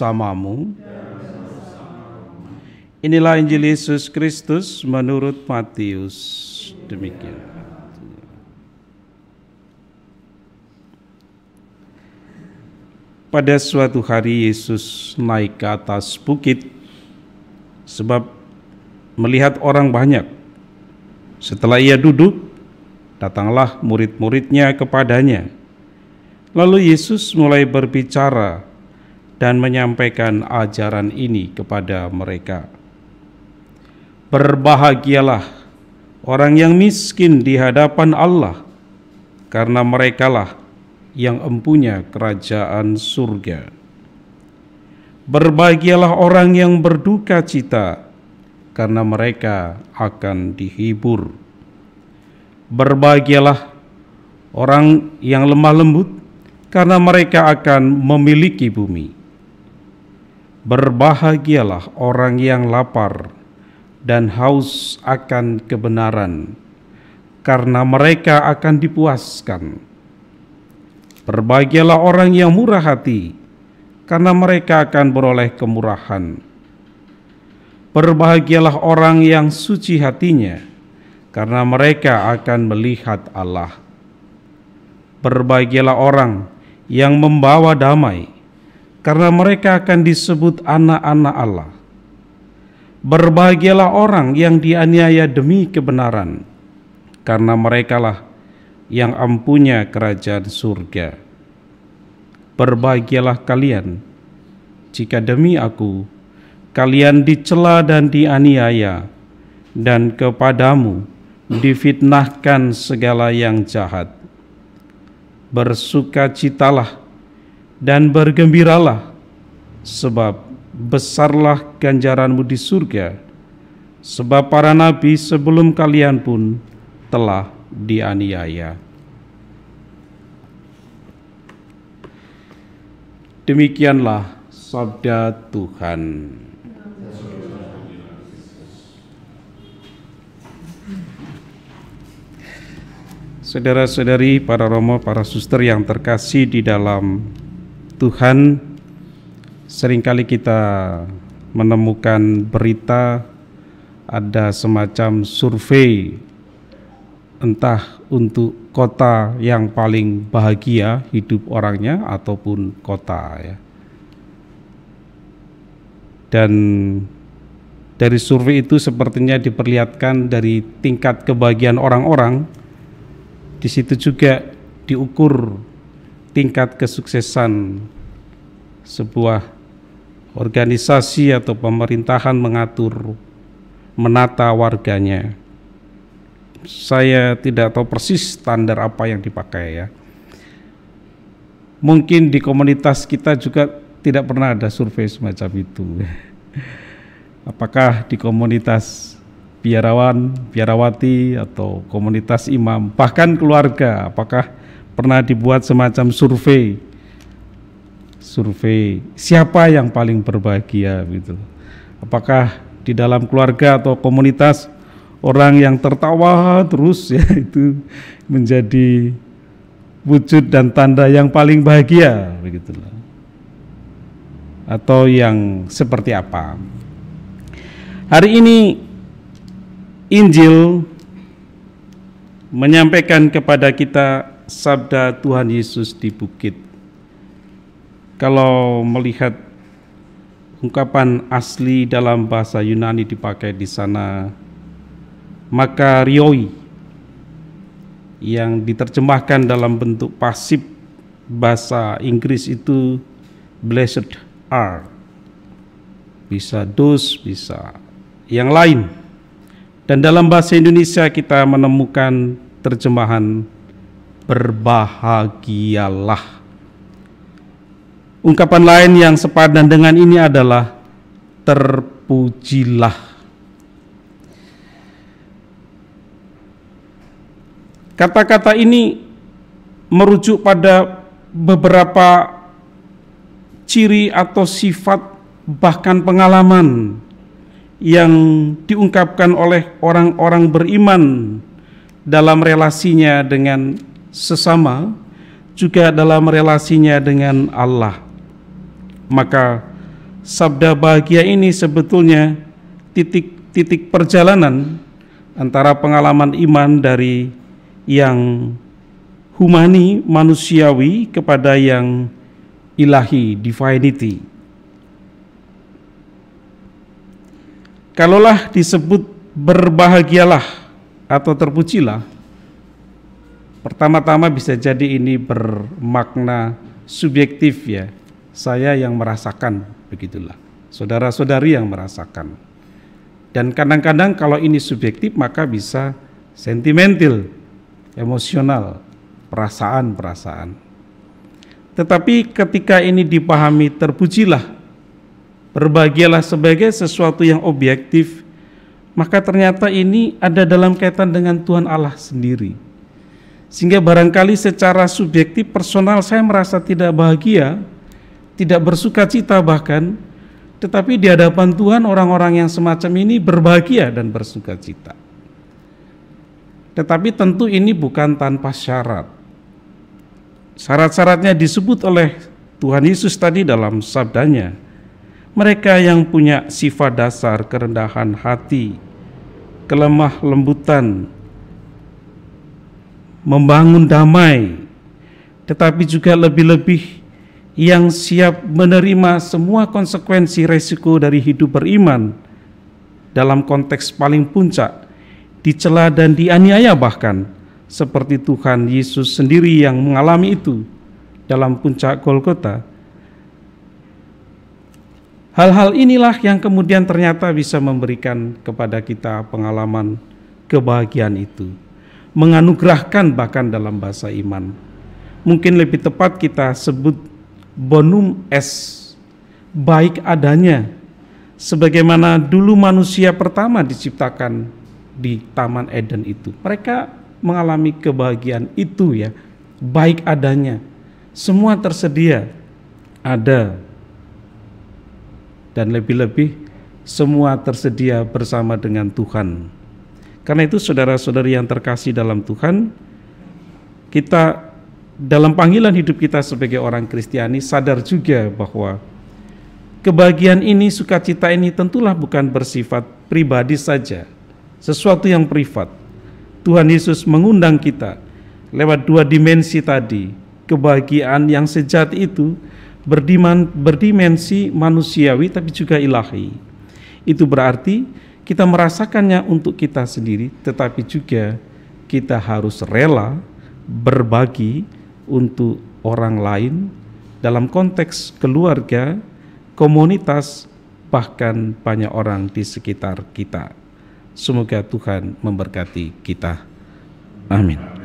samamu. Inilah Injil Yesus Kristus menurut Matius. Demikian. Pada suatu hari Yesus naik ke atas bukit sebab melihat orang banyak. Setelah ia duduk, datanglah murid-muridnya kepadanya. Lalu Yesus mulai berbicara dan menyampaikan ajaran ini kepada mereka. Berbahagialah orang yang miskin di hadapan Allah, karena merekalah yang empunya kerajaan surga. Berbahagialah orang yang berduka cita, karena mereka akan dihibur. Berbahagialah orang yang lemah lembut, karena mereka akan memiliki bumi. Berbahagialah orang yang lapar dan haus akan kebenaran, karena mereka akan dipuaskan. Berbahagialah orang yang murah hati, karena mereka akan beroleh kemurahan. Berbahagialah orang yang suci hatinya, karena mereka akan melihat Allah. Berbahagialah orang yang membawa damai, karena mereka akan disebut anak-anak Allah. Berbahagialah orang yang dianiaya demi kebenaran, karena merekalah yang ampunya kerajaan surga. Berbahagialah kalian jika demi aku kalian dicela dan dianiaya dan kepadamu difitnahkan segala yang jahat. Bersukacitalah dan bergembiralah sebab besarlah ganjaranmu di surga sebab para nabi sebelum kalian pun telah dianiaya Demikianlah sabda Tuhan. Saudara-saudari, para romo, para suster yang terkasih di dalam Tuhan seringkali kita menemukan berita ada semacam survei entah untuk kota yang paling bahagia hidup orangnya ataupun kota ya. Dan dari survei itu sepertinya diperlihatkan dari tingkat kebahagiaan orang-orang di situ juga diukur tingkat kesuksesan sebuah organisasi atau pemerintahan mengatur menata warganya. Saya tidak tahu persis standar apa yang dipakai ya. Mungkin di komunitas kita juga tidak pernah ada survei semacam itu. Apakah di komunitas biarawan, biarawati atau komunitas imam, bahkan keluarga, apakah pernah dibuat semacam survei survei siapa yang paling berbahagia gitu apakah di dalam keluarga atau komunitas orang yang tertawa terus ya itu menjadi wujud dan tanda yang paling bahagia begitu atau yang seperti apa hari ini Injil menyampaikan kepada kita sabda Tuhan Yesus di bukit. Kalau melihat ungkapan asli dalam bahasa Yunani dipakai di sana, maka rioi yang diterjemahkan dalam bentuk pasif bahasa Inggris itu blessed are. Bisa dos, bisa yang lain. Dan dalam bahasa Indonesia kita menemukan terjemahan berbahagialah. Ungkapan lain yang sepadan dengan ini adalah terpujilah. Kata-kata ini merujuk pada beberapa ciri atau sifat bahkan pengalaman yang diungkapkan oleh orang-orang beriman dalam relasinya dengan sesama juga dalam relasinya dengan Allah. Maka sabda bahagia ini sebetulnya titik-titik perjalanan antara pengalaman iman dari yang humani manusiawi kepada yang ilahi divinity. Kalaulah disebut berbahagialah atau terpujilah Pertama-tama bisa jadi ini bermakna subjektif ya. Saya yang merasakan begitulah. Saudara-saudari yang merasakan. Dan kadang-kadang kalau ini subjektif maka bisa sentimental, emosional, perasaan-perasaan. Tetapi ketika ini dipahami terpujilah, berbahagialah sebagai sesuatu yang objektif, maka ternyata ini ada dalam kaitan dengan Tuhan Allah sendiri sehingga barangkali secara subjektif personal saya merasa tidak bahagia, tidak bersuka cita bahkan, tetapi di hadapan Tuhan orang-orang yang semacam ini berbahagia dan bersuka cita. Tetapi tentu ini bukan tanpa syarat. Syarat-syaratnya disebut oleh Tuhan Yesus tadi dalam sabdanya. Mereka yang punya sifat dasar kerendahan hati, kelemah lembutan, membangun damai, tetapi juga lebih-lebih yang siap menerima semua konsekuensi resiko dari hidup beriman dalam konteks paling puncak, dicela dan dianiaya bahkan seperti Tuhan Yesus sendiri yang mengalami itu dalam puncak Golgota. Hal-hal inilah yang kemudian ternyata bisa memberikan kepada kita pengalaman kebahagiaan itu menganugerahkan bahkan dalam bahasa iman. Mungkin lebih tepat kita sebut bonum es, baik adanya, sebagaimana dulu manusia pertama diciptakan di Taman Eden itu. Mereka mengalami kebahagiaan itu ya, baik adanya. Semua tersedia, ada. Dan lebih-lebih semua tersedia bersama dengan Tuhan. Karena itu saudara-saudari yang terkasih dalam Tuhan, kita dalam panggilan hidup kita sebagai orang Kristiani sadar juga bahwa kebahagiaan ini, sukacita ini tentulah bukan bersifat pribadi saja, sesuatu yang privat. Tuhan Yesus mengundang kita lewat dua dimensi tadi, kebahagiaan yang sejati itu berdimensi manusiawi tapi juga ilahi. Itu berarti kita merasakannya untuk kita sendiri, tetapi juga kita harus rela berbagi untuk orang lain dalam konteks keluarga, komunitas, bahkan banyak orang di sekitar kita. Semoga Tuhan memberkati kita. Amin.